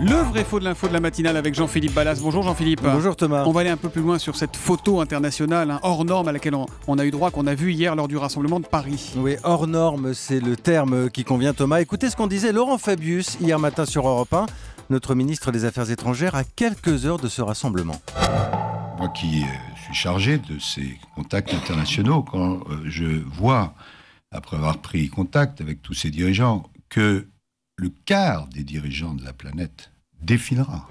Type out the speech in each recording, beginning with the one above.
Le vrai faux de l'info de la matinale avec Jean-Philippe Ballas. Bonjour Jean-Philippe. Bonjour Thomas. On va aller un peu plus loin sur cette photo internationale hein, hors norme à laquelle on, a eu droit, qu'on a vu hier lors du rassemblement de Paris. Oui, hors norme, c'est le terme qui convient Thomas. Écoutez ce qu'on disait Laurent Fabius hier matin sur Europe 1, notre ministre des Affaires étrangères, à quelques heures de ce rassemblement. Moi qui euh, suis chargé de ces contacts internationaux, quand euh, je vois après avoir pris contact avec tous ces dirigeants, que le quart des dirigeants de la planète défilera.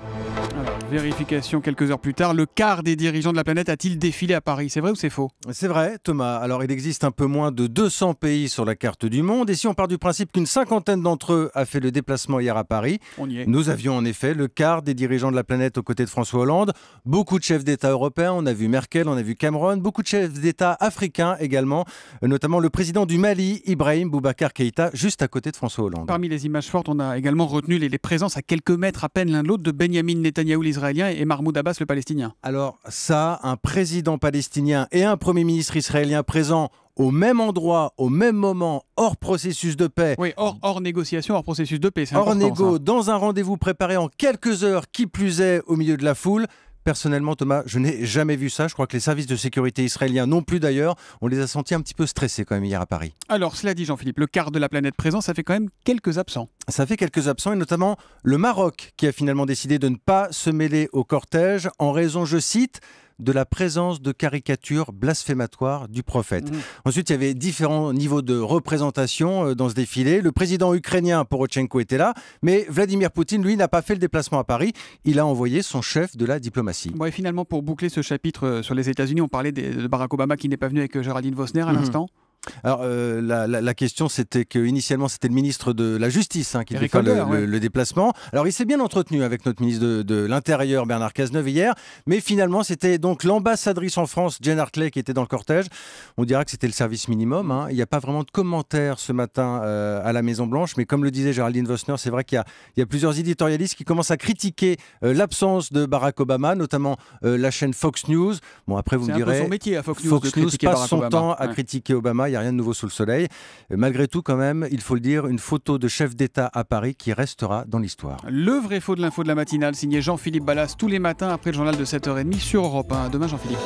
Vérification quelques heures plus tard, le quart des dirigeants de la planète a-t-il défilé à Paris C'est vrai ou c'est faux C'est vrai, Thomas. Alors, il existe un peu moins de 200 pays sur la carte du monde. Et si on part du principe qu'une cinquantaine d'entre eux a fait le déplacement hier à Paris, nous avions en effet le quart des dirigeants de la planète aux côtés de François Hollande. Beaucoup de chefs d'État européens, on a vu Merkel, on a vu Cameron, beaucoup de chefs d'État africains également, notamment le président du Mali, Ibrahim Boubacar Keïta, juste à côté de François Hollande. Parmi les images fortes, on a également retenu les, présences à quelques mètres à peine l'un de l'autre de Benjamin Netanyahu, et Mahmoud Abbas, le palestinien. Alors ça, un président palestinien et un premier ministre israélien présents au même endroit, au même moment, hors processus de paix. Oui, hors, hors négociation, hors processus de paix. Hors négo, dans un rendez-vous préparé en quelques heures, qui plus est, au milieu de la foule, personnellement, Thomas, je n'ai jamais vu ça. Je crois que les services de sécurité israéliens non plus d'ailleurs. On les a sentis un petit peu stressés quand même hier à Paris. Alors, cela dit, Jean-Philippe, le quart de la planète présent, ça fait quand même quelques absents. Ça fait quelques absents, et notamment le Maroc, qui a finalement décidé de ne pas se mêler au cortège en raison, je cite, de la présence de caricatures blasphématoires du prophète. Mmh. Ensuite, il y avait différents niveaux de représentation euh, dans ce défilé. Le président ukrainien Porochenko était là, mais Vladimir Poutine, lui, n'a pas fait le déplacement à Paris. Il a envoyé son chef de la diplomatie. et finalement, pour boucler ce chapitre euh, sur les États-Unis, on parlait de Barack Obama qui n'est pas venu avec euh, Geraldine Vosner à mmh. l'instant. Alors euh, la, question c'était qu'initialement c'était le ministre de la Justice hein, qui devait le, déplacement. Alors il s'est bien entretenu avec notre ministre de, l'Intérieur Bernard Cazeneuve hier, mais finalement c'était donc l'ambassadrice en France Jane Hartley qui était dans le cortège. On dira que c'était le service minimum. Hein. Il n'y a pas vraiment de commentaires ce matin euh, à la Maison Blanche, mais comme le disait Géraldine Vosner, c'est vrai qu'il y, a plusieurs éditorialistes qui commencent à critiquer euh, l'absence de Barack Obama, notamment la chaîne Fox News. Bon après vous me direz, son métier à Fox News, Fox passe son temps à critiquer Obama. Il rien de nouveau sous le soleil. Euh, malgré tout, quand même, il faut le dire, une photo de chef d'État à Paris qui restera dans l'histoire. Le vrai faux de l'info de la matinale, signé Jean-Philippe Ballas, tous les matins après le journal de 7h30 sur Europe 1. Demain, Jean-Philippe.